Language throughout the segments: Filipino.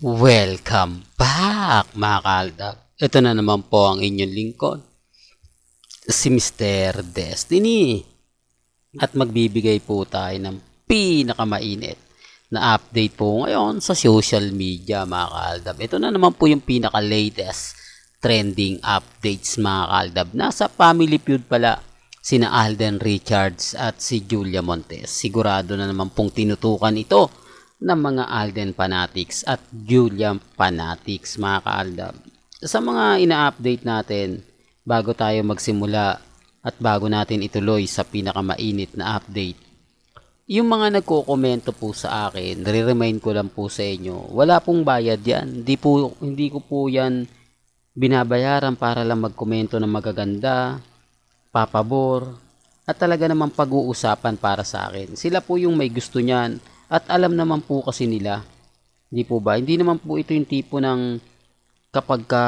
Welcome back mga kaaldab. Ito na naman po ang inyong lingkod. Si Mr. Destiny. At magbibigay po tayo ng pinakamainit na update po ngayon sa social media mga kaaldab. Ito na naman po yung pinaka-latest trending updates mga kaaldab. Nasa family feud pala sina Alden Richards at si Julia Montes. Sigurado na naman pong tinutukan ito ng mga Alden Fanatics at Julian Fanatics mga ka-Aldab. Sa mga ina-update natin bago tayo magsimula at bago natin ituloy sa pinakamainit na update, yung mga nagko-komento po sa akin, nire-remind ko lang po sa inyo, wala pong bayad yan. Hindi, po, hindi ko po yan binabayaran para lang magkomento ng magaganda, papabor, at talaga namang pag-uusapan para sa akin. Sila po yung may gusto niyan at alam naman po kasi nila, hindi po ba? Hindi naman po ito yung tipo ng kapag ka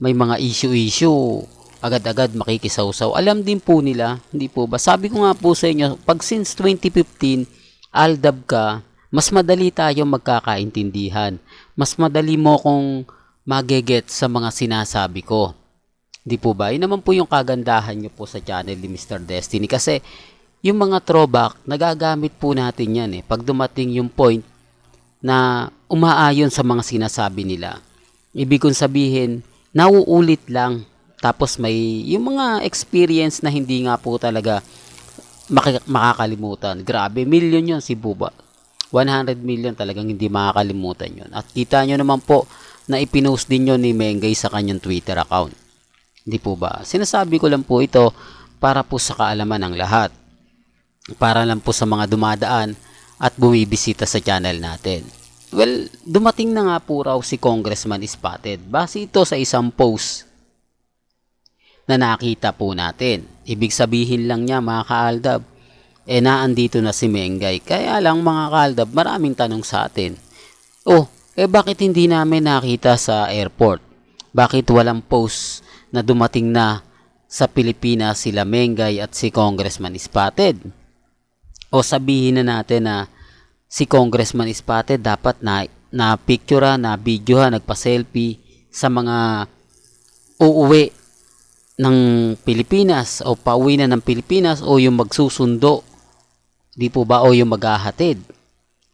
may mga issue-issue, agad-agad makikisawsaw. Alam din po nila, hindi po ba? Sabi ko nga po sa inyo, pag since 2015, aldab ka, mas madali tayo magkakaintindihan. Mas madali mo kong mageget sa mga sinasabi ko. Hindi po ba? Yun naman po yung kagandahan nyo po sa channel ni Mr. Destiny. Kasi yung mga throwback, nagagamit po natin yan eh. Pag dumating yung point na umaayon sa mga sinasabi nila. Ibig kong sabihin, nauulit lang. Tapos may yung mga experience na hindi nga po talaga maki- makakalimutan. Grabe, million yon si Buba. 100 million talagang hindi makakalimutan yon. At kita nyo naman po na ipinost din yon ni Mengay sa kanyang Twitter account. Hindi po ba? Sinasabi ko lang po ito para po sa kaalaman ng lahat para lang po sa mga dumadaan at bumibisita sa channel natin. Well, dumating na nga po raw si Congressman Spotted base ito sa isang post na nakita po natin. Ibig sabihin lang niya mga kaaldab, eh naandito na si Mengay. Kaya lang mga kaaldab, maraming tanong sa atin. Oh, eh bakit hindi namin nakita sa airport? Bakit walang post na dumating na sa Pilipinas sila Mengay at si Congressman Spotted? o sabihin na natin na si Congressman Ispate dapat na na picture na video nagpa-selfie sa mga uuwi ng Pilipinas o pauwi na ng Pilipinas o yung magsusundo di po ba o yung maghahatid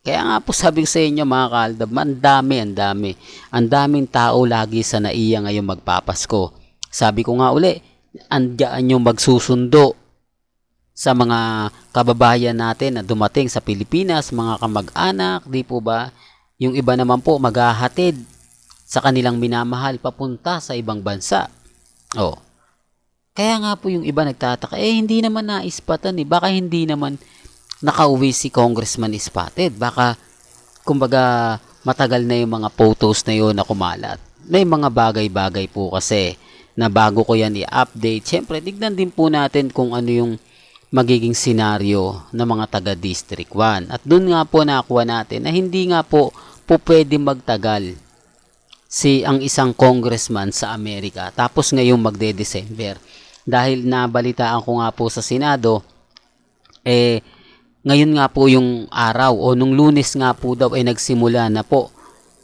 kaya nga po sabi sa inyo mga kaaldab ang dami ang dami ang daming tao lagi sa naiya ngayon magpapasko sabi ko nga uli andyan yung magsusundo sa mga kababayan natin na dumating sa Pilipinas, mga kamag-anak, di po ba? Yung iba naman po maghahatid sa kanilang minamahal papunta sa ibang bansa. Oh. Kaya nga po yung iba nagtataka, eh hindi naman naispatan eh. Baka hindi naman nakauwi si Congressman Ispatid. Baka, kumbaga, matagal na yung mga photos na yun na kumalat. May mga bagay-bagay po kasi na bago ko yan i-update. Siyempre, tignan din po natin kung ano yung magiging senaryo ng mga taga District 1. At doon nga po nakuha natin na hindi nga po po pwede magtagal si ang isang congressman sa Amerika tapos ngayong magde-December. Dahil nabalitaan ko nga po sa Senado, eh ngayon nga po yung araw o nung lunes nga po daw ay eh, nagsimula na po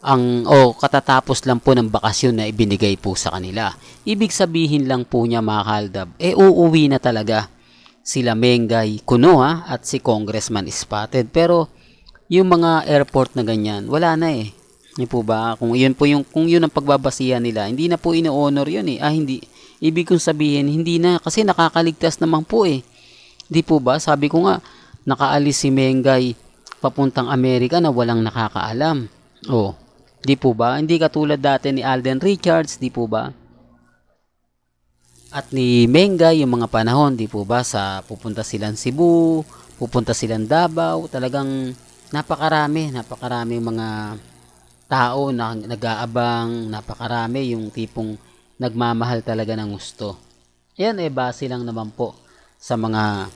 ang o katatapos lang po ng bakasyon na ibinigay po sa kanila. Ibig sabihin lang po niya mga kaldab, eh uuwi na talaga sila Mengay Kunoa at si Congressman Spotted. Pero yung mga airport na ganyan, wala na eh. Hindi po ba? Kung yun po yung kung yun ang pagbabasihan nila, hindi na po ino-honor yun eh. Ah, hindi. Ibig kong sabihin, hindi na kasi nakakaligtas naman po eh. Hindi po ba? Sabi ko nga, nakaalis si Mengay papuntang Amerika na walang nakakaalam. Oh, di po ba? Hindi katulad dati ni Alden Richards, di po ba? at ni Menga yung mga panahon, di po ba, sa pupunta silang Cebu, pupunta silang Davao, talagang napakarami, napakarami mga tao na nag-aabang, napakarami yung tipong nagmamahal talaga ng gusto. Yan eh, base lang naman po sa mga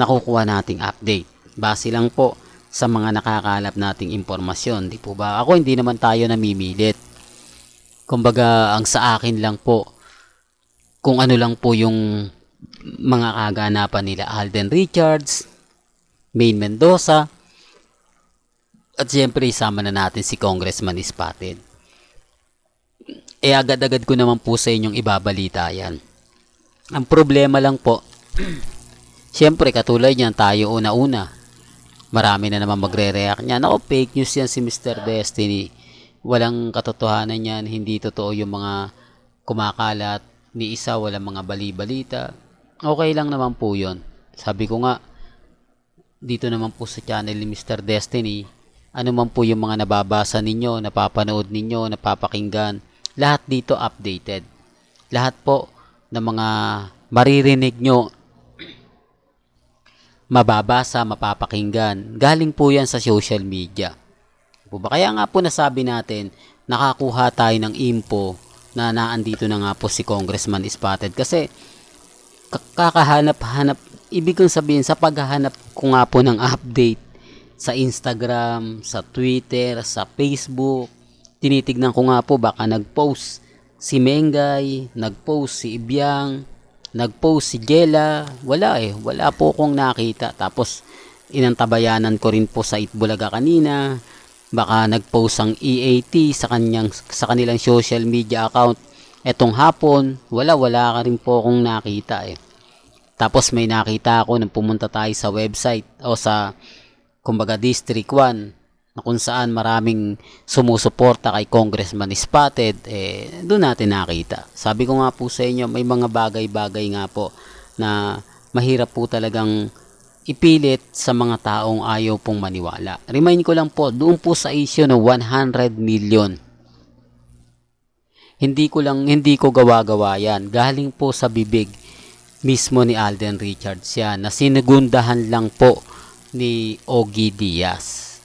nakukuha nating update. Base lang po sa mga nakakalap nating impormasyon, di po ba? Ako hindi naman tayo namimilit. Kumbaga, ang sa akin lang po, kung ano lang po yung mga kaganapan nila Alden Richards, Main Mendoza, at siyempre isama na natin si Congressman Ispatid. E eh, agad-agad ko naman po sa inyong ibabalita yan. Ang problema lang po, siyempre katulad niyan tayo una-una. Marami na naman magre-react niyan. Ako fake news yan si Mr. Destiny. Walang katotohanan yan, hindi totoo yung mga kumakalat ni isa, walang mga bali Okay lang naman po yon. Sabi ko nga, dito naman po sa channel ni Mr. Destiny, ano man po yung mga nababasa ninyo, napapanood ninyo, napapakinggan, lahat dito updated. Lahat po ng mga maririnig nyo, mababasa, mapapakinggan, galing po yan sa social media. Ano po ba? Kaya nga po nasabi natin, nakakuha tayo ng info na naandito na nga po si Congressman Spotted kasi kakahanap-hanap ibig kong sabihin sa paghahanap ko nga po ng update sa Instagram, sa Twitter, sa Facebook tinitignan ko nga po baka nag-post si Mengay, nag-post si Ibyang, nag-post si Jela, wala eh, wala po akong nakita tapos inantabayanan ko rin po sa Itbulaga kanina Baka nag-post ang EAT sa, kanyang, sa kanilang social media account. Etong hapon, wala-wala ka rin po akong nakita eh. Tapos may nakita ako nang pumunta tayo sa website o sa kumbaga District 1 na kung saan maraming sumusuporta kay Congressman Spotted, eh, doon natin nakita. Sabi ko nga po sa inyo, may mga bagay-bagay nga po na mahirap po talagang ipilit sa mga taong ayaw pong maniwala. Remind ko lang po, doon po sa issue ng 100 million. Hindi ko lang, hindi ko gawa-gawa yan. Galing po sa bibig mismo ni Alden Richards yan na sinigundahan lang po ni Ogie Diaz.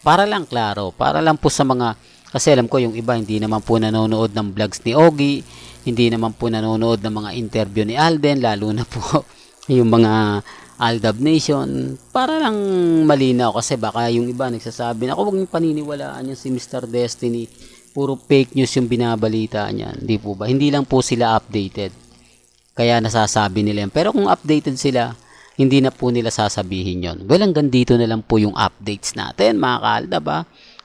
Para lang klaro, para lang po sa mga, kasi alam ko yung iba hindi naman po nanonood ng vlogs ni Ogie, hindi naman po nanonood ng mga interview ni Alden, lalo na po yung mga Aldab Nation para lang malinaw kasi baka yung iba nagsasabi na ako huwag niyong paniniwalaan yung si Mr. Destiny puro fake news yung binabalita niya hindi po ba hindi lang po sila updated kaya nasasabi nila yan pero kung updated sila hindi na po nila sasabihin yon well hanggang dito na lang po yung updates natin mga kaaldab ha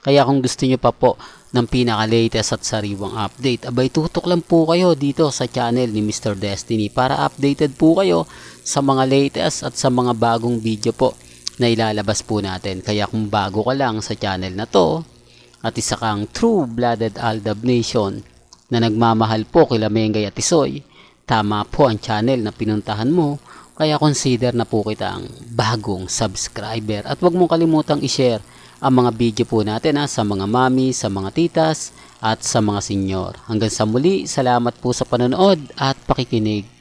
kaya kung gusto nyo pa po ng pinaka-latest at sariwang update, abay tutok lang po kayo dito sa channel ni Mr. Destiny para updated po kayo sa mga latest at sa mga bagong video po na ilalabas po natin. Kaya kung bago ka lang sa channel na to at isa kang true-blooded Aldab Nation na nagmamahal po kila Mengay at Isoy, tama po ang channel na pinuntahan mo kaya consider na po kita ang bagong subscriber at huwag mong kalimutang i-share ang mga video po natin ha, ah, sa mga mami, sa mga titas at sa mga senyor. Hanggang sa muli, salamat po sa panonood at pakikinig.